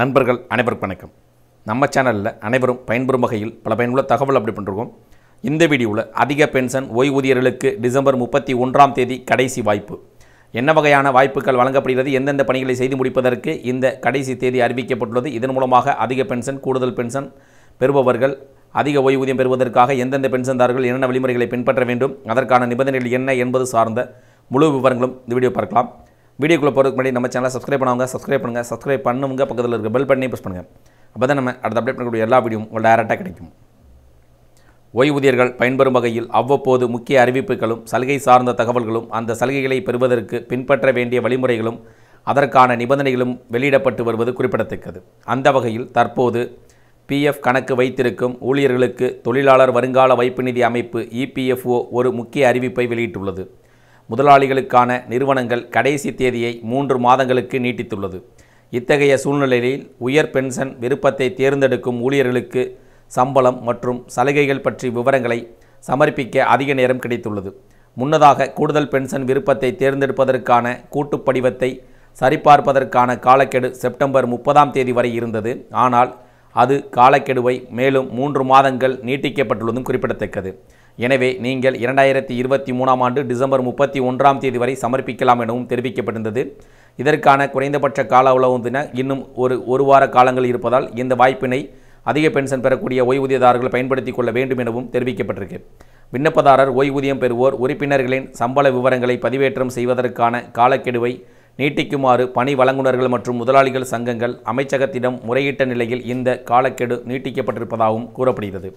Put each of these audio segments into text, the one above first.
நண்பர்கள் அனைவருக்கும் வணக்கம் நம்ம சேனலில் அனைவரும் பயன்பெறும் வகையில் பல பயனுள்ள தகவல் அப்படி பண்ணிருக்கோம் இந்த வீடியோவில் அதிக பென்ஷன் ஓய்வூதியர்களுக்கு டிசம்பர் முப்பத்தி ஒன்றாம் தேதி கடைசி வாய்ப்பு என்ன வகையான வாய்ப்புகள் வழங்கப்படுகிறது எந்தெந்த பணிகளை செய்து முடிப்பதற்கு இந்த கடைசி தேதி அறிவிக்கப்பட்டுள்ளது இதன் மூலமாக அதிக பென்ஷன் கூடுதல் பென்ஷன் பெறுபவர்கள் அதிக ஓய்வூதியம் பெறுவதற்காக எந்தெந்த பென்ஷன்தார்கள் என்னென்ன வழிமுறைகளை பின்பற்ற வேண்டும் அதற்கான நிபந்தனைகள் என்ன என்பது சார்ந்த முழு விவரங்களும் இந்த வீடியோ பார்க்கலாம் வீடியோக்குள்ளே போகிறதுக்கு முன்னாடி நம்ம சேனலை சப்ஸ்கிரைப் பண்ணுவாங்க சப்ஸ்கிரைப் பண்ணுங்கள் சப்ஸ்கிரைப் பண்ணுங்க பக்கத்தில் இருக்க பெல் பண்ணி ப்ரெஸ் பண்ணுங்கள் அப்போ தான் நம்ம அடுத்த அப்டேட் பண்ணக்கூடிய எல்லா வீடியோவும் உங்கள் டேரெக்டாக கிடைக்கும் ஓய்வூதியர்கள் பயன்பெறும் வகையில் அவ்வப்போது முக்கிய அறிவிப்புகளும் சலுகை சார்ந்த தகவல்களும் அந்த சலுகைகளை பெறுவதற்கு பின்பற்ற வேண்டிய வழிமுறைகளும் அதற்கான நிபந்தனைகளும் வெளியிடப்பட்டு வருவது குறிப்பிடத்தக்கது அந்த வகையில் தற்போது பிஎஃப் கணக்கு வைத்திருக்கும் ஊழியர்களுக்கு தொழிலாளர் வருங்கால வைப்பு நிதி அமைப்பு இபிஎஃப்ஓ e ஒரு முக்கிய அறிவிப்பை வெளியிட்டுள்ளது முதலாளிகளுக்கான நிறுவனங்கள் கடைசி தேதியை மூன்று மாதங்களுக்கு நீட்டித்துள்ளது இத்தகைய சூழ்நிலையில் உயர் பென்ஷன் விருப்பத்தை தேர்ந்தெடுக்கும் ஊழியர்களுக்கு சம்பளம் மற்றும் சலுகைகள் பற்றி விவரங்களை சமர்ப்பிக்க அதிக நேரம் கிடைத்துள்ளது முன்னதாக கூடுதல் பென்ஷன் விருப்பத்தை தேர்ந்தெடுப்பதற்கான கூட்டுப் படிவத்தை சரிபார்ப்பதற்கான காலக்கெடு செப்டம்பர் முப்பதாம் தேதி வரை இருந்தது ஆனால் அது காலக்கெடுவை மேலும் மூன்று மாதங்கள் நீட்டிக்கப்பட்டுள்ளதும் குறிப்பிடத்தக்கது எனவே நீங்கள் இரண்டாயிரத்தி இருபத்தி மூணாம் ஆண்டு டிசம்பர் முப்பத்தி ஒன்றாம் தேதி வரை சமர்ப்பிக்கலாம் எனவும் தெரிவிக்கப்பட்டிருந்தது இதற்கான குறைந்தபட்ச கால அளவுதின இன்னும் ஒரு ஒரு வார காலங்கள் இருப்பதால் இந்த வாய்ப்பினை அதிக பென்ஷன் பெறக்கூடிய ஓய்வூதியதாரர்கள் பயன்படுத்திக் கொள்ள வேண்டும் எனவும் தெரிவிக்கப்பட்டிருக்கு விண்ணப்பதாரர் ஓய்வூதியம் பெறுவோர் உறுப்பினர்களின் சம்பள விவரங்களை பதிவேற்றம் செய்வதற்கான காலக்கெடுவை நீட்டிக்குமாறு பணி வழங்குநர்கள் மற்றும் முதலாளிகள் சங்கங்கள் அமைச்சகத்திடம் முறையிட்ட நிலையில் இந்த காலக்கெடு நீட்டிக்கப்பட்டிருப்பதாகவும் கூறப்படுகிறது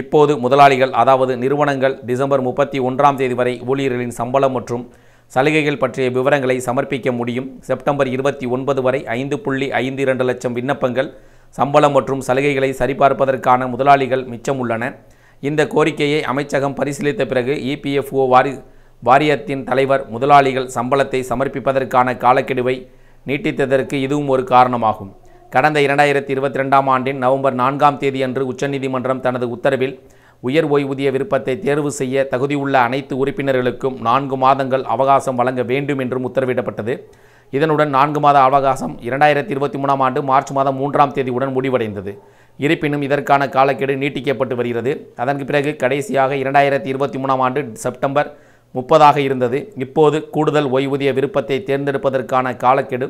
இப்போது முதலாளிகள் அதாவது நிறுவனங்கள் டிசம்பர் முப்பத்தி ஒன்றாம் தேதி வரை ஊழியர்களின் சம்பளம் மற்றும் சலுகைகள் பற்றிய விவரங்களை சமர்ப்பிக்க முடியும் செப்டம்பர் இருபத்தி ஒன்பது வரை ஐந்து புள்ளி ஐந்து இரண்டு லட்சம் விண்ணப்பங்கள் சம்பளம் மற்றும் சலுகைகளை சரிபார்ப்பதற்கான முதலாளிகள் மிச்சம் உள்ளன இந்த கோரிக்கையை அமைச்சகம் பரிசீலித்த பிறகு இபிஎஃப்ஓ வாரி வாரியத்தின் தலைவர் முதலாளிகள் சம்பளத்தை சமர்ப்பிப்பதற்கான காலக்கெடுவை நீட்டித்ததற்கு இதுவும் ஒரு காரணமாகும் கடந்த இரண்டாயிரத்தி இருபத்தி ரெண்டாம் ஆண்டின் நவம்பர் நான்காம் தேதியன்று உச்சநீதிமன்றம் தனது உத்தரவில் உயர் ஓய்வூதிய விருப்பத்தை தேர்வு செய்ய தகுதியுள்ள அனைத்து உறுப்பினர்களுக்கும் நான்கு மாதங்கள் அவகாசம் வழங்க வேண்டும் என்றும் உத்தரவிடப்பட்டது இதனுடன் நான்கு மாத அவகாசம் இரண்டாயிரத்தி இருபத்தி மூணாம் ஆண்டு மார்ச் மாதம் மூன்றாம் தேதியுடன் முடிவடைந்தது இருப்பினும் இதற்கான காலக்கெடு நீட்டிக்கப்பட்டு வருகிறது அதற்கு பிறகு கடைசியாக இரண்டாயிரத்தி இருபத்தி மூணாம் ஆண்டு செப்டம்பர் முப்பதாக இருந்தது இப்போது கூடுதல் ஓய்வூதிய விருப்பத்தை தேர்ந்தெடுப்பதற்கான காலக்கெடு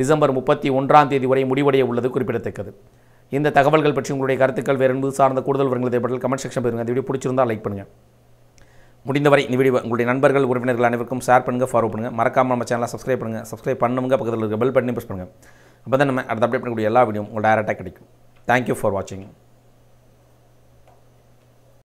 டிசம்பர் முப்பத்தி ஒன்றாம் தேதி வரை முடிவடைய உள்ளது குறிப்பிடத்தக்கது இந்த தகவல்கள் பற்றி உங்களுடைய கருத்துக்கள் வேறு என்பது சார்ந்த கூடுதல் வருங்களை பற்றி கமெண்ட் செக்ஷன் பாருங்கள் இந்த வீடியோ பிடிச்சிருந்தால் லைக் பண்ணுங்கள் முடிந்தவரை இந்த வீடியோ உங்களுடைய நண்பர்கள் உறவினர்கள் அனைவருக்கும் ஷேர் பண்ணுங்கள் ஃபாலோ பண்ணுங்கள் மறக்காமல் நம்ம சேனலை சப்ஸ்கிரைப் பண்ணுங்கள் சப்ஸ்கிரைப் பண்ணுங்க பக்கத்தில் இருக்க பெல் பண்ணி ப்ரெஸ் பண்ணுங்கள் அப்போ தான் நம்ம அடுத்த அப்டேட் பண்ணக்கூடிய எல்லா வீடியோ உங்களுக்கு டேரெக்டாக கிடைக்கும் தேங்க்யூ ஃபார் வாட்சிங்